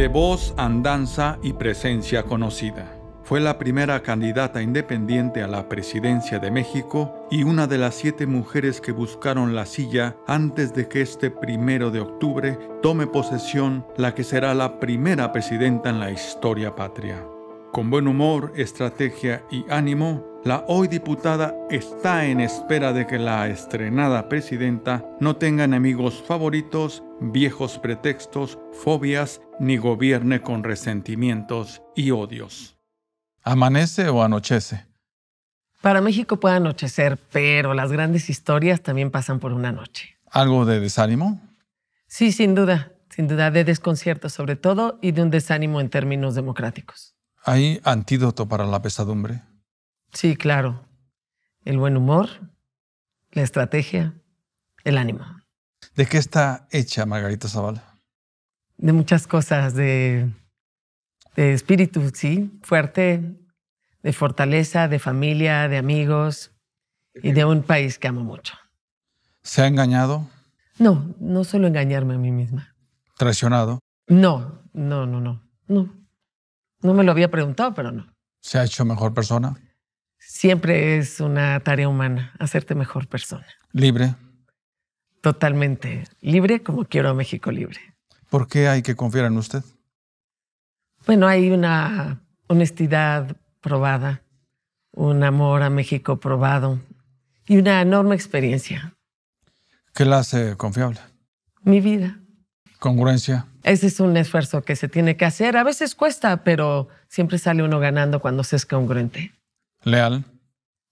de voz, andanza y presencia conocida. Fue la primera candidata independiente a la presidencia de México y una de las siete mujeres que buscaron la silla antes de que este primero de octubre tome posesión la que será la primera presidenta en la historia patria. Con buen humor, estrategia y ánimo, la hoy diputada está en espera de que la estrenada presidenta no tenga enemigos favoritos, viejos pretextos, fobias, ni gobierne con resentimientos y odios. ¿Amanece o anochece? Para México puede anochecer, pero las grandes historias también pasan por una noche. ¿Algo de desánimo? Sí, sin duda, sin duda, de desconcierto sobre todo y de un desánimo en términos democráticos. ¿Hay antídoto para la pesadumbre? Sí, claro. El buen humor, la estrategia, el ánimo. ¿De qué está hecha Margarita Zavala? De muchas cosas, de, espíritu, sí, fuerte, de fortaleza, de familia, de amigos y de un país que amo mucho. ¿Se ha engañado? No, no suelo engañarme a mí misma. ¿Traicionado? No, no, no, no, no. No me lo había preguntado, pero no. ¿Se ha hecho mejor persona? siempre es una tarea humana, hacerte mejor persona. Libre. Totalmente libre, como quiero a México libre. ¿Por qué hay que confiar en usted? Bueno, hay una honestidad probada, un amor a México probado y una enorme experiencia. ¿Qué la hace confiable? Mi vida. Congruencia. Ese es un esfuerzo que se tiene que hacer. A veces cuesta, pero siempre sale uno ganando cuando se es congruente. Leal.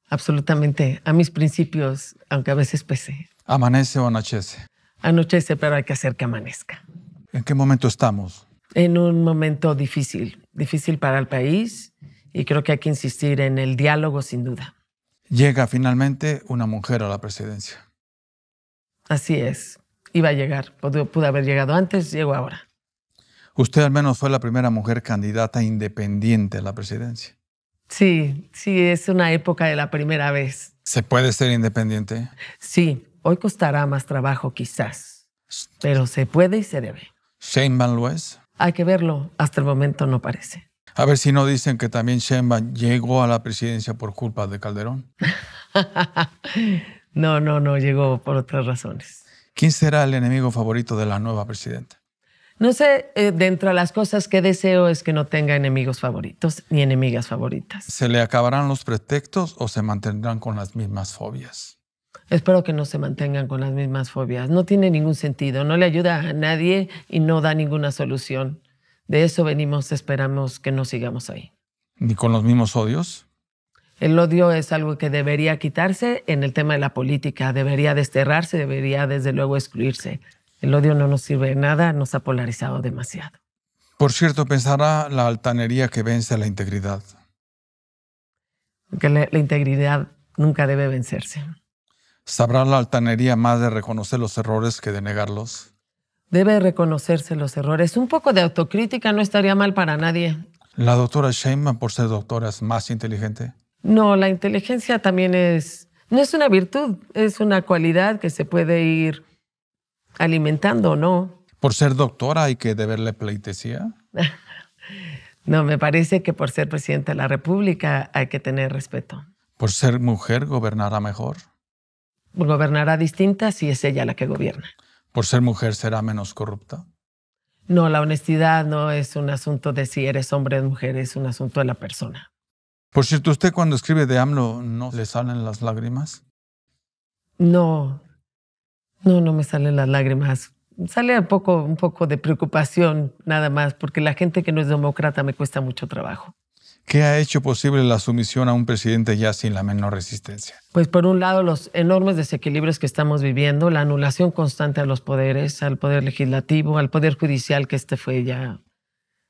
Absolutamente. A mis principios, aunque a veces pese. Eh, ¿Amanece o anochece? Anochece, pero hay que hacer que amanezca. ¿En qué momento estamos? En un momento difícil, difícil para el país y creo que hay que insistir en el diálogo sin duda. Llega finalmente una mujer a la presidencia. Así es, iba a llegar, Pudo haber llegado antes, llegó ahora. Usted al menos fue la primera mujer candidata independiente a la presidencia. Sí, sí, es una época de la primera vez. ¿Se puede ser independiente? Sí, hoy costará más trabajo quizás, pero se puede y se debe. ¿Sheinman lo es? Hay que verlo, hasta el momento no parece. A ver si no dicen que también Van llegó a la presidencia por culpa de Calderón. no, no, no, llegó por otras razones. ¿Quién será el enemigo favorito de la nueva presidenta? No sé, eh, dentro de las cosas que deseo es que no tenga enemigos favoritos ni enemigas favoritas. ¿Se le acabarán los pretextos o se mantendrán con las mismas fobias? Espero que no se mantengan con las mismas fobias. No tiene ningún sentido, no le ayuda a nadie y no da ninguna solución. De eso venimos, esperamos que no sigamos ahí. ¿Ni con los mismos odios? El odio es algo que debería quitarse en el tema de la política, debería desterrarse, debería desde luego excluirse. El odio no nos sirve de nada, nos ha polarizado demasiado. Por cierto, pensará la altanería que vence la integridad. Que la, integridad nunca debe vencerse. ¿Sabrá la altanería más de reconocer los errores que de negarlos? Debe reconocerse los errores. Un poco de autocrítica no estaría mal para nadie. ¿La doctora Sheinman, por ser doctora, es más inteligente? No, la inteligencia también es... No es una virtud, es una cualidad que se puede ir alimentando o no. ¿Por ser doctora hay que deberle pleitesía? no, me parece que por ser presidenta de la República hay que tener respeto. ¿Por ser mujer gobernará mejor? Gobernará distinta si es ella la que gobierna. ¿Por ser mujer será menos corrupta? No, la honestidad no es un asunto de si eres hombre o mujer, es un asunto de la persona. Por cierto, ¿usted cuando escribe de AMLO no le salen las lágrimas? No, no, no me salen las lágrimas. Sale un poco, un poco de preocupación nada más, porque la gente que no es demócrata me cuesta mucho trabajo. ¿Qué ha hecho posible la sumisión a un presidente ya sin la menor resistencia? Pues por un lado los enormes desequilibrios que estamos viviendo, la anulación constante a los poderes, al poder legislativo, al poder judicial, que este fue ya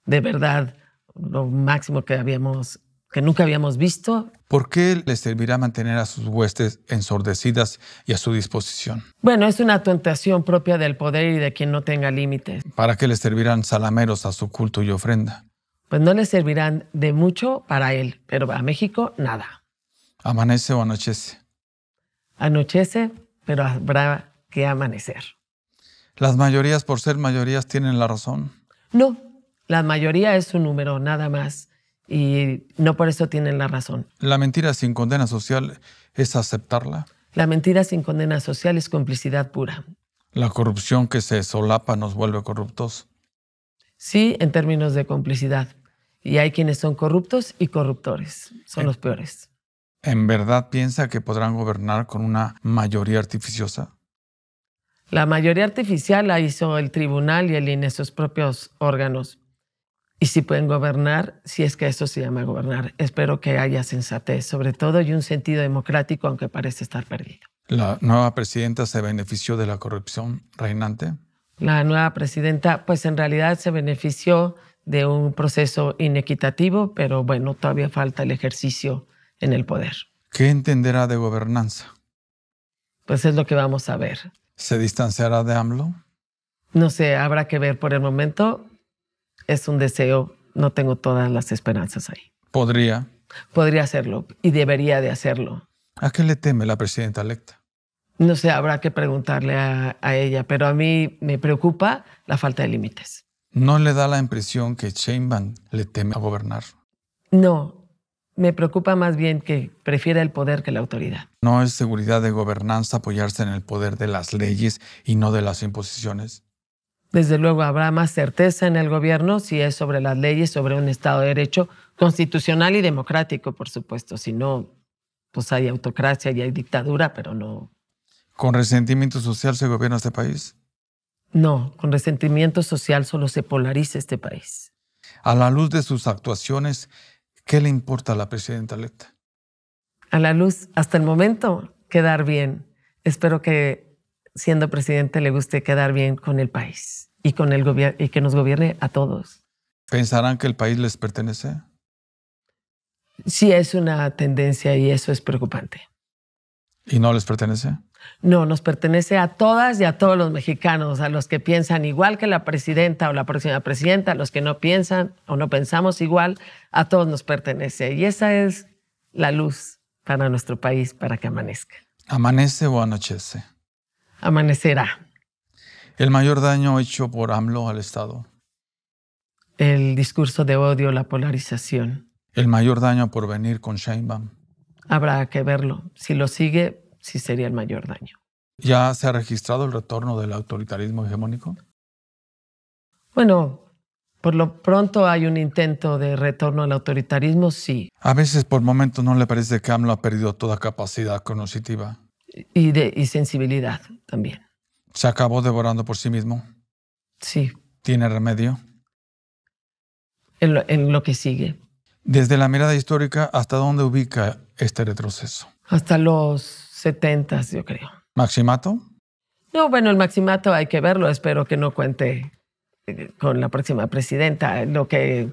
de verdad lo máximo que habíamos que nunca habíamos visto. ¿Por qué les servirá mantener a sus huestes ensordecidas y a su disposición? Bueno, es una tentación propia del poder y de quien no tenga límites. ¿Para qué le servirán salameros a su culto y ofrenda? Pues no les servirán de mucho para él, pero a México nada. ¿Amanece o anochece? Anochece, pero habrá que amanecer. ¿Las mayorías, por ser mayorías, tienen la razón? No, la mayoría es un número, nada más y no por eso tienen la razón. ¿La mentira sin condena social es aceptarla? La mentira sin condena social es complicidad pura. ¿La corrupción que se solapa nos vuelve corruptos? Sí, en términos de complicidad. Y hay quienes son corruptos y corruptores. Son los peores. ¿En verdad piensa que podrán gobernar con una mayoría artificiosa? La mayoría artificial la hizo el tribunal y el INE, sus propios órganos y si pueden gobernar, si es que eso se llama gobernar. Espero que haya sensatez, sobre todo, y un sentido democrático, aunque parece estar perdido. ¿La nueva presidenta se benefició de la corrupción reinante? La nueva presidenta, pues en realidad se benefició de un proceso inequitativo, pero bueno, todavía falta el ejercicio en el poder. ¿Qué entenderá de gobernanza? Pues es lo que vamos a ver. ¿Se distanciará de AMLO? No sé, habrá que ver por el momento es un deseo, no tengo todas las esperanzas ahí. Podría. Podría hacerlo y debería de hacerlo. ¿A qué le teme la presidenta electa? No sé, habrá que preguntarle a, ella, pero a mí me preocupa la falta de límites. ¿No le da la impresión que Sheinbaum le teme a gobernar? No, me preocupa más bien que prefiera el poder que la autoridad. ¿No es seguridad de gobernanza apoyarse en el poder de las leyes y no de las imposiciones? Desde luego habrá más certeza en el gobierno si es sobre las leyes, sobre un Estado de Derecho constitucional y democrático, por supuesto. Si no, pues hay autocracia y hay dictadura, pero no. ¿Con resentimiento social se gobierna este país? No, con resentimiento social solo se polariza este país. A la luz de sus actuaciones, ¿qué le importa a la presidenta Leta? A la luz, hasta el momento, quedar bien. Espero que siendo presidente le guste quedar bien con el país y, con el y que nos gobierne a todos. ¿Pensarán que el país les pertenece? Sí, es una tendencia y eso es preocupante. ¿Y no les pertenece? No, nos pertenece a todas y a todos los mexicanos, a los que piensan igual que la presidenta o la próxima presidenta, a los que no piensan o no pensamos igual, a todos nos pertenece. Y esa es la luz para nuestro país, para que amanezca. ¿Amanece o anochece? amanecerá. El mayor daño hecho por AMLO al Estado. El discurso de odio, la polarización. El mayor daño por venir con Sheinbaum. Habrá que verlo. Si lo sigue, sí sería el mayor daño. ¿Ya se ha registrado el retorno del autoritarismo hegemónico? Bueno, por lo pronto hay un intento de retorno al autoritarismo, sí. A veces por momentos no le parece que AMLO ha perdido toda capacidad cognitiva y, de, sensibilidad también. ¿Se acabó devorando por sí mismo? Sí. ¿Tiene remedio? En lo, en lo, que sigue. Desde la mirada histórica, ¿hasta dónde ubica este retroceso? Hasta los 70, yo creo. ¿Maximato? No, bueno, el maximato hay que verlo. Espero que no cuente eh, con la próxima presidenta. Lo que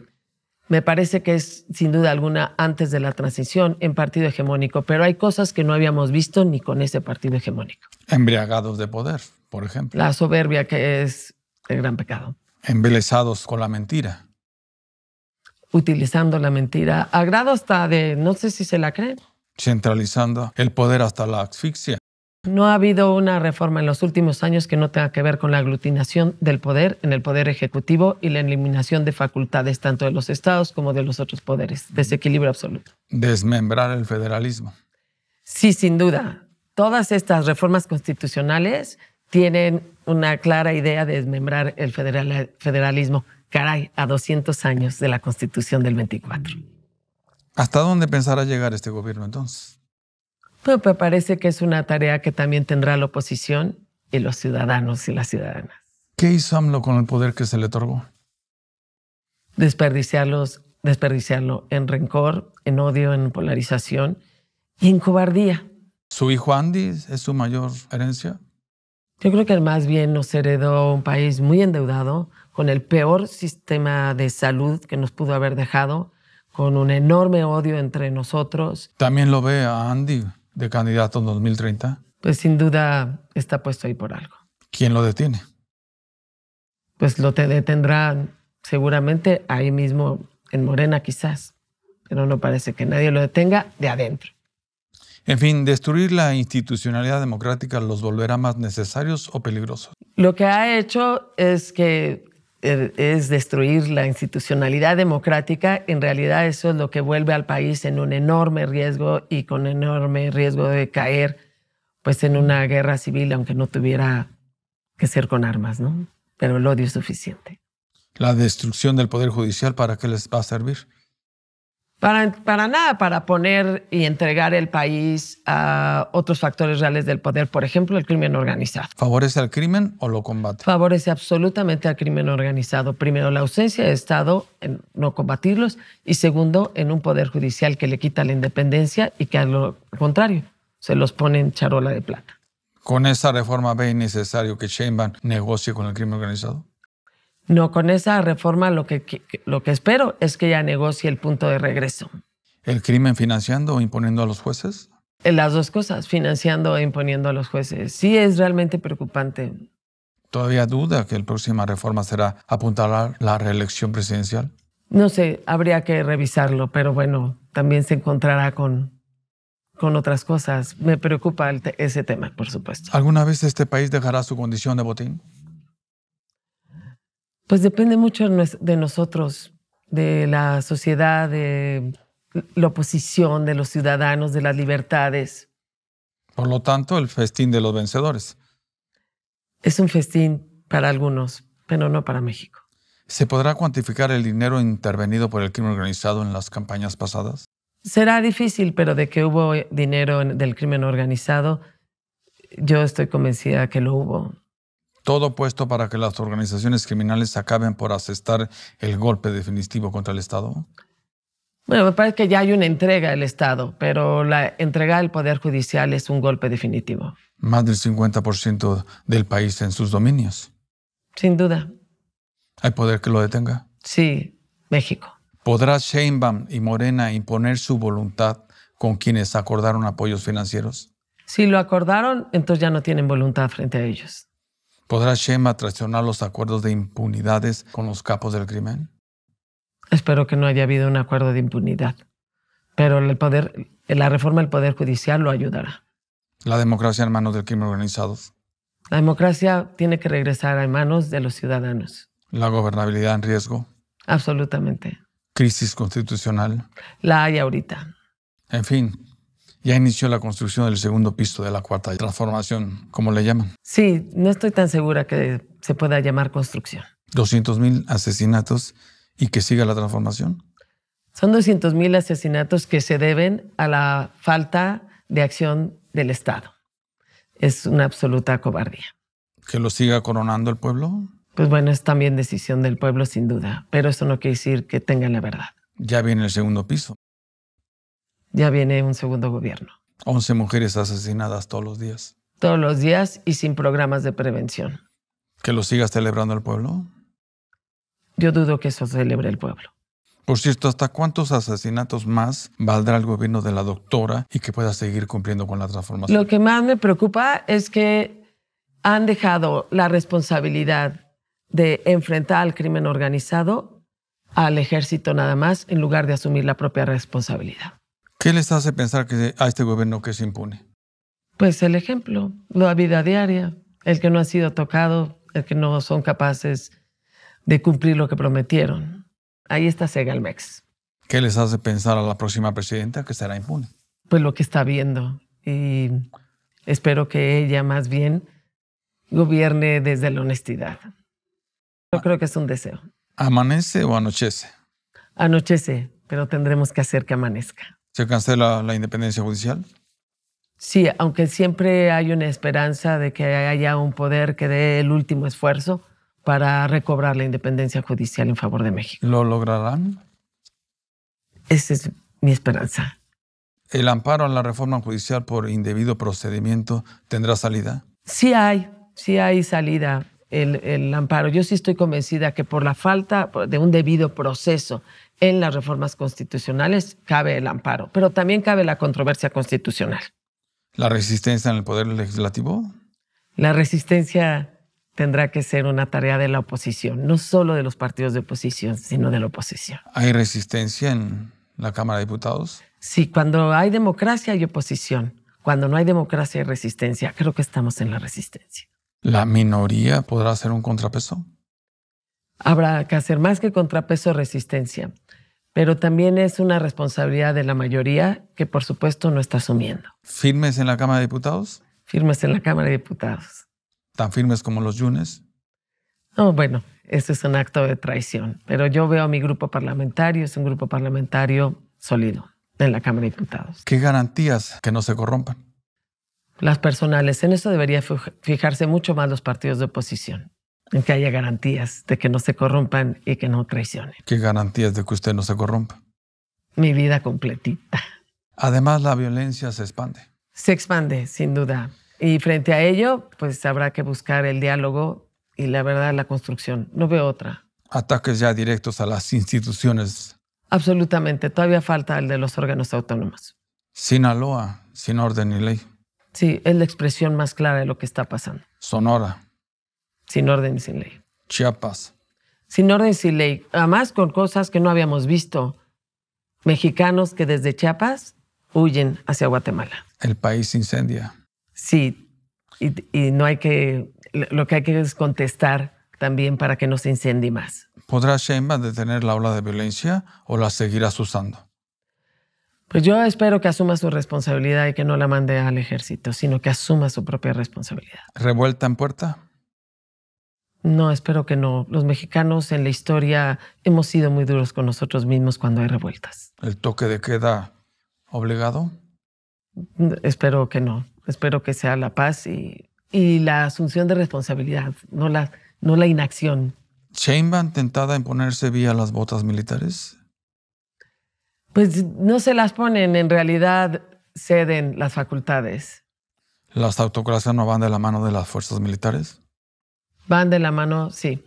me parece que es sin duda alguna antes de la transición en partido hegemónico, pero hay cosas que no habíamos visto ni con ese partido hegemónico. Embriagados de poder, por ejemplo. La soberbia, que es el gran pecado. Embelesados con la mentira. Utilizando la mentira a grado hasta de, no sé si se la creen. Centralizando el poder hasta la asfixia. No ha habido una reforma en los últimos años que no tenga que ver con la aglutinación del poder en el poder ejecutivo y la eliminación de facultades tanto de los estados como de los otros poderes. Desequilibrio absoluto. Desmembrar el federalismo. Sí, sin duda. Todas estas reformas constitucionales tienen una clara idea de desmembrar el federalismo. Caray, a 200 años de la constitución del 24. ¿Hasta dónde pensará llegar este gobierno entonces? Pero me parece que es una tarea que también tendrá la oposición y los ciudadanos y las ciudadanas. ¿Qué hizo AMLO con el poder que se le otorgó? Desperdiciarlos, desperdiciarlo en rencor, en odio, en polarización y en cobardía. ¿Su hijo Andy es su mayor herencia? Yo creo que más bien nos heredó un país muy endeudado, con el peor sistema de salud que nos pudo haber dejado, con un enorme odio entre nosotros. También lo ve a Andy de candidato en 2030? Pues sin duda está puesto ahí por algo. ¿Quién lo detiene? Pues lo detendrá seguramente ahí mismo en Morena quizás, pero no parece que nadie lo detenga de adentro. En fin, ¿destruir la institucionalidad democrática los volverá más necesarios o peligrosos? Lo que ha hecho es que es destruir la institucionalidad democrática, en realidad eso es lo que vuelve al país en un enorme riesgo y con enorme riesgo de caer pues en una guerra civil, aunque no tuviera que ser con armas, ¿no? Pero el odio es suficiente. ¿La destrucción del Poder Judicial para qué les va a servir? Para, nada, para poner y entregar el país a otros factores reales del poder, por ejemplo, el crimen organizado. ¿Favorece al crimen o lo combate? Favorece absolutamente al crimen organizado. Primero, la ausencia de Estado en no combatirlos y segundo, en un poder judicial que le quita la independencia y que a lo contrario se los pone en charola de plata. ¿Con esa reforma ve innecesario que Sheinbaum negocie con el crimen organizado? No, con esa reforma lo que, lo que espero es que ya negocie el punto de regreso. ¿El crimen financiando o imponiendo a los jueces? Eh, las dos cosas, financiando e imponiendo a los jueces. Sí es realmente preocupante. ¿Todavía duda que la próxima reforma será apuntar la reelección presidencial? No sé, habría que revisarlo, pero bueno, también se encontrará con, con otras cosas. Me preocupa ese tema, por supuesto. ¿Alguna vez este país dejará su condición de botín? Pues depende mucho de nosotros, de la sociedad, de la oposición, de los ciudadanos, de las libertades. Por lo tanto, el festín de los vencedores. Es un festín para algunos, pero no para México. ¿Se podrá cuantificar el dinero intervenido por el crimen organizado en las campañas pasadas? Será difícil, pero de que hubo dinero del crimen organizado, yo estoy convencida que lo hubo todo puesto para que las organizaciones criminales acaben por asestar el golpe definitivo contra el Estado? Bueno, me parece que ya hay una entrega del Estado, pero la entrega del Poder Judicial es un golpe definitivo. Más del 50% del país en sus dominios. Sin duda. ¿Hay poder que lo detenga? Sí, México. ¿Podrá Sheinbaum y Morena imponer su voluntad con quienes acordaron apoyos financieros? Si lo acordaron, entonces ya no tienen voluntad frente a ellos. ¿Podrá Shema traicionar los acuerdos de impunidades con los capos del crimen? Espero que no haya habido un acuerdo de impunidad, pero el poder, la reforma del Poder Judicial lo ayudará. ¿La democracia en manos del crimen organizado? La democracia tiene que regresar a manos de los ciudadanos. ¿La gobernabilidad en riesgo? Absolutamente. ¿Crisis constitucional? La hay ahorita. En fin, ya inició la construcción del segundo piso de la cuarta transformación, como le llaman. Sí, no estoy tan segura que se pueda llamar construcción. 200.000 asesinatos y que siga la transformación. Son 200.000 asesinatos que se deben a la falta de acción del Estado. Es una absoluta cobardía. ¿Que lo siga coronando el pueblo? Pues bueno, es también decisión del pueblo sin duda, pero eso no quiere decir que tenga la verdad. Ya viene el segundo piso ya viene un segundo gobierno. 11 mujeres asesinadas todos los días. Todos los días y sin programas de prevención. ¿Que lo siga celebrando el pueblo? Yo dudo que eso celebre el pueblo. Por cierto, ¿hasta cuántos asesinatos más valdrá el gobierno de la doctora y que pueda seguir cumpliendo con la transformación? Lo que más me preocupa es que han dejado la responsabilidad de enfrentar al crimen organizado al ejército nada más en lugar de asumir la propia responsabilidad. ¿Qué les hace pensar que a este gobierno que es impune? Pues el ejemplo, la vida diaria, el que no ha sido tocado, el que no son capaces de cumplir lo que prometieron. Ahí está Mex. ¿Qué les hace pensar a la próxima presidenta que será impune? Pues lo que está viendo. Y espero que ella más bien gobierne desde la honestidad. Yo ah. creo que es un deseo. ¿Amanece o anochece? Anochece, pero tendremos que hacer que amanezca. ¿Se cancela la independencia judicial? Sí, aunque siempre hay una esperanza de que haya un poder que dé el último esfuerzo para recobrar la independencia judicial en favor de México. ¿Lo lograrán? Esa es mi esperanza. ¿El amparo a la reforma judicial por indebido procedimiento tendrá salida? Sí hay, sí hay salida el, amparo. Yo sí estoy convencida que por la falta de un debido proceso en las reformas constitucionales cabe el amparo, pero también cabe la controversia constitucional. ¿La resistencia en el Poder Legislativo? La resistencia tendrá que ser una tarea de la oposición, no solo de los partidos de oposición, sino de la oposición. ¿Hay resistencia en la Cámara de Diputados? Sí, cuando hay democracia hay oposición. Cuando no hay democracia hay resistencia. Creo que estamos en la resistencia. ¿La minoría podrá ser un contrapeso? Habrá que hacer más que contrapeso resistencia, pero también es una responsabilidad de la mayoría que por supuesto no está asumiendo. ¿Firmes en la Cámara de Diputados? Firmes en la Cámara de Diputados. ¿Tan firmes como los yunes? No, bueno, eso es un acto de traición, pero yo veo a mi grupo parlamentario, es un grupo parlamentario sólido en la Cámara de Diputados. ¿Qué garantías que no se corrompan? las personales. En eso debería fijarse mucho más los partidos de oposición, en que haya garantías de que no se corrompan y que no traicionen. ¿Qué garantías de que usted no se corrompa? Mi vida completita. Además, la violencia se expande. Se expande, sin duda. Y frente a ello, pues habrá que buscar el diálogo y la verdad, la construcción. No veo otra. Ataques ya directos a las instituciones. Absolutamente. Todavía falta el de los órganos autónomos. Sinaloa, sin orden ni ley. Sí, es la expresión más clara de lo que está pasando. Sonora. Sin orden sin ley. Chiapas. Sin orden y sin ley. Además con cosas que no habíamos visto. Mexicanos que desde Chiapas huyen hacia Guatemala. El país incendia. Sí, y, no hay que, lo que hay que es contestar también para que no se incendie más. ¿Podrá Sheinbaum detener la ola de violencia o la seguirás usando? Pues yo espero que asuma su responsabilidad y que no la mande al ejército, sino que asuma su propia responsabilidad. ¿Revuelta en puerta? No, espero que no. Los mexicanos en la historia hemos sido muy duros con nosotros mismos cuando hay revueltas. ¿El toque de queda obligado? Espero que no. Espero que sea la paz y, y la asunción de responsabilidad, no la, no la inacción. tentada en ponerse vía las botas militares? Pues no se las ponen, en realidad ceden las facultades. ¿Las autocracias no van de la mano de las fuerzas militares? Van de la mano, sí.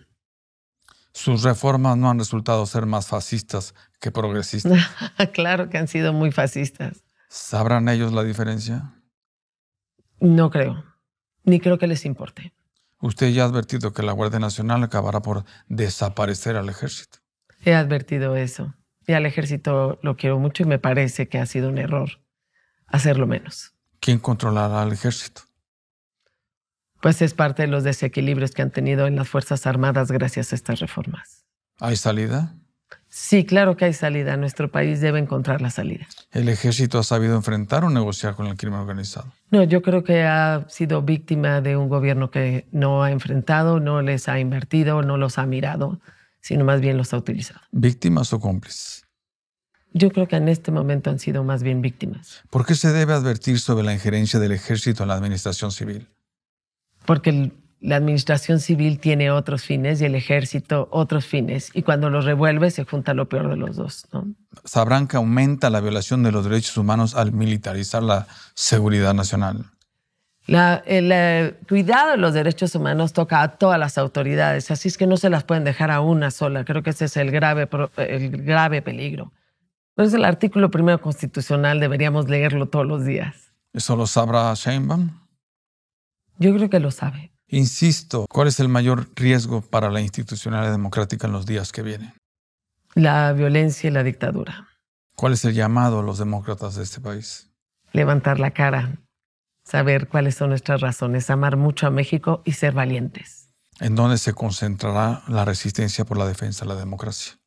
Sus reformas no han resultado ser más fascistas que progresistas. claro que han sido muy fascistas. ¿Sabrán ellos la diferencia? No creo, ni creo que les importe. Usted ya ha advertido que la Guardia Nacional acabará por desaparecer al ejército. He advertido eso y al ejército lo quiero mucho y me parece que ha sido un error hacerlo menos. ¿Quién controlará al ejército? Pues es parte de los desequilibrios que han tenido en las Fuerzas Armadas gracias a estas reformas. ¿Hay salida? Sí, claro que hay salida. Nuestro país debe encontrar la salida. ¿El ejército ha sabido enfrentar o negociar con el crimen organizado? No, yo creo que ha sido víctima de un gobierno que no ha enfrentado, no les ha invertido, no los ha mirado sino más bien los ha utilizado. ¿Víctimas o cómplices? Yo creo que en este momento han sido más bien víctimas. ¿Por qué se debe advertir sobre la injerencia del ejército en la administración civil? Porque la administración civil tiene otros fines y el ejército otros fines. Y cuando los revuelve se junta lo peor de los dos. Sabrán que aumenta la violación de los derechos humanos al militarizar la seguridad nacional el eh, cuidado de los derechos humanos toca a todas las autoridades, así es que no se las pueden dejar a una sola. Creo que ese es el grave, el grave peligro. Entonces el artículo primero constitucional deberíamos leerlo todos los días. ¿Eso lo sabrá Sheinbaum? Yo creo que lo sabe. Insisto, ¿cuál es el mayor riesgo para la institucionalidad democrática en los días que vienen? La violencia y la dictadura. ¿Cuál es el llamado a los demócratas de este país? Levantar la cara, saber cuáles son nuestras razones, amar mucho a México y ser valientes. ¿En dónde se concentrará la resistencia por la defensa de la democracia?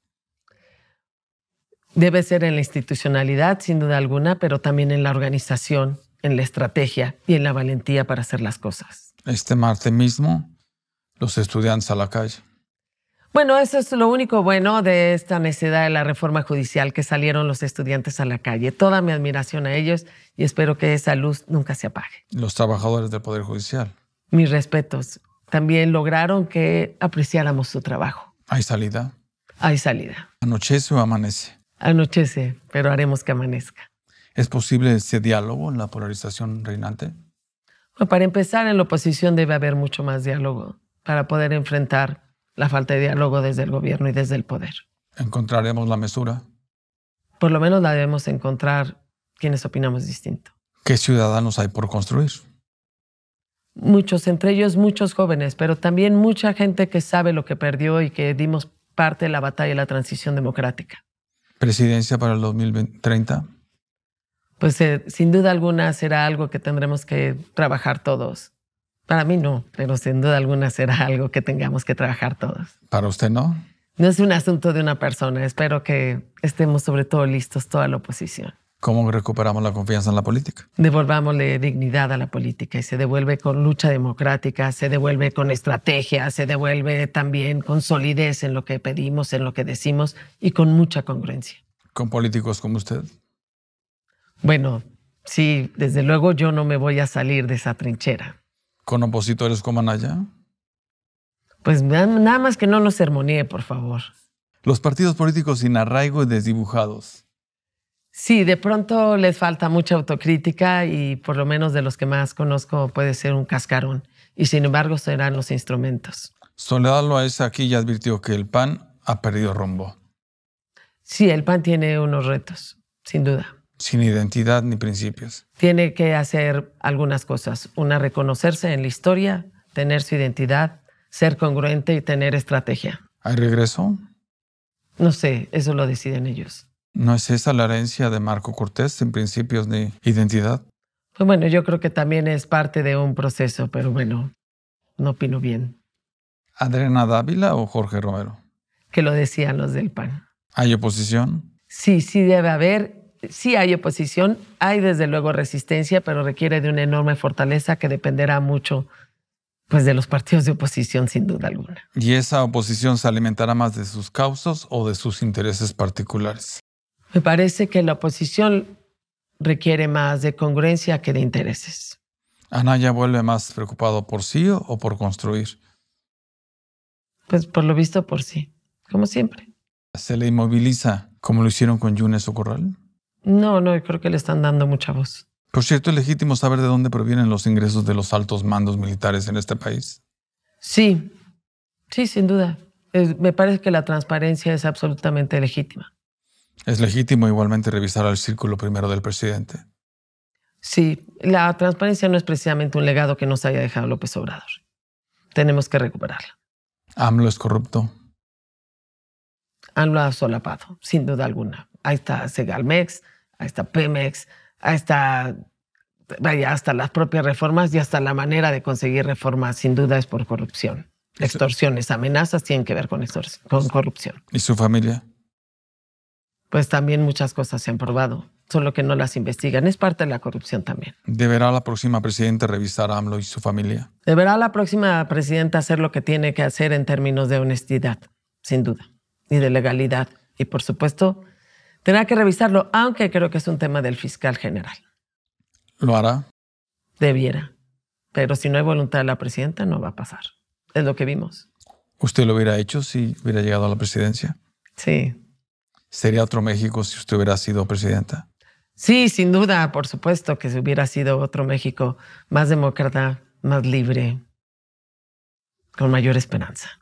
Debe ser en la institucionalidad, sin duda alguna, pero también en la organización, en la estrategia y en la valentía para hacer las cosas. Este martes mismo, los estudiantes a la calle. Bueno, eso es lo único bueno de esta necesidad de la reforma judicial, que salieron los estudiantes a la calle. Toda mi admiración a ellos y espero que esa luz nunca se apague. Los trabajadores del Poder Judicial. Mis respetos. También lograron que apreciáramos su trabajo. ¿Hay salida? Hay salida. ¿Anochece o amanece? Anochece, pero haremos que amanezca. ¿Es posible ese diálogo en la polarización reinante? para empezar, en la oposición debe haber mucho más diálogo para poder enfrentar la falta de diálogo desde el gobierno y desde el poder. ¿Encontraremos la mesura? Por lo menos la debemos encontrar quienes opinamos distinto. ¿Qué ciudadanos hay por construir? Muchos, entre ellos muchos jóvenes, pero también mucha gente que sabe lo que perdió y que dimos parte de la batalla de la transición democrática. ¿Presidencia para el 2030? Pues eh, sin duda alguna será algo que tendremos que trabajar todos. Para mí no, pero sin duda alguna será algo que tengamos que trabajar todos. ¿Para usted no? No es un asunto de una persona. Espero que estemos sobre todo listos toda la oposición. ¿Cómo recuperamos la confianza en la política? Devolvámosle dignidad a la política y se devuelve con lucha democrática, se devuelve con estrategia, se devuelve también con solidez en lo que pedimos, en lo que decimos y con mucha congruencia. ¿Con políticos como usted? Bueno, sí, desde luego yo no me voy a salir de esa trinchera con opositores como Anaya? Pues nada más que no nos sermonee, por favor. Los partidos políticos sin arraigo y desdibujados. Sí, de pronto les falta mucha autocrítica y por lo menos de los que más conozco puede ser un cascarón. Y sin embargo serán los instrumentos. Soledad Loaiza aquí ya advirtió que el PAN ha perdido rumbo. Sí, el PAN tiene unos retos, sin duda sin identidad ni principios. Tiene que hacer algunas cosas. Una, reconocerse en la historia, tener su identidad, ser congruente y tener estrategia. ¿Hay regreso? No sé, eso lo deciden ellos. ¿No es esa la herencia de Marco Cortés sin principios ni identidad? Pues bueno, yo creo que también es parte de un proceso, pero bueno, no opino bien. ¿Adriana Dávila o Jorge Romero? Que lo decían los del PAN. ¿Hay oposición? Sí, sí debe haber sí hay oposición, hay desde luego resistencia, pero requiere de una enorme fortaleza que dependerá mucho pues de los partidos de oposición sin duda alguna. ¿Y esa oposición se alimentará más de sus causos o de sus intereses particulares? Me parece que la oposición requiere más de congruencia que de intereses. ¿Anaya vuelve más preocupado por sí o por construir? Pues por lo visto por sí, como siempre. ¿Se le inmoviliza como lo hicieron con Yunes o no, no, creo que le están dando mucha voz. Por cierto, ¿es legítimo saber de dónde provienen los ingresos de los altos mandos militares en este país? Sí, sí, sin duda. me parece que la transparencia es absolutamente legítima. ¿Es legítimo igualmente revisar al círculo primero del presidente? Sí, la transparencia no es precisamente un legado que nos haya dejado López Obrador. Tenemos que recuperarla. ¿AMLO es corrupto? AMLO ha solapado, sin duda alguna. Ahí está Segalmex, a esta Pemex, a esta vaya, hasta las propias reformas y hasta la manera de conseguir reformas, sin duda, es por corrupción. Extorsiones, amenazas tienen que ver con, con corrupción. ¿Y su familia? Pues también muchas cosas se han probado, solo que no las investigan. Es parte de la corrupción también. ¿Deberá la próxima presidenta revisar a AMLO y su familia? Deberá la próxima presidenta hacer lo que tiene que hacer en términos de honestidad, sin duda, y de legalidad. Y por supuesto, Tendrá que revisarlo, aunque creo que es un tema del fiscal general. ¿Lo hará? Debiera. Pero si no hay voluntad de la presidenta, no va a pasar. Es lo que vimos. ¿Usted lo hubiera hecho si hubiera llegado a la presidencia? Sí. ¿Sería otro México si usted hubiera sido presidenta? Sí, sin duda, por supuesto que si hubiera sido otro México más demócrata, más libre, con mayor esperanza.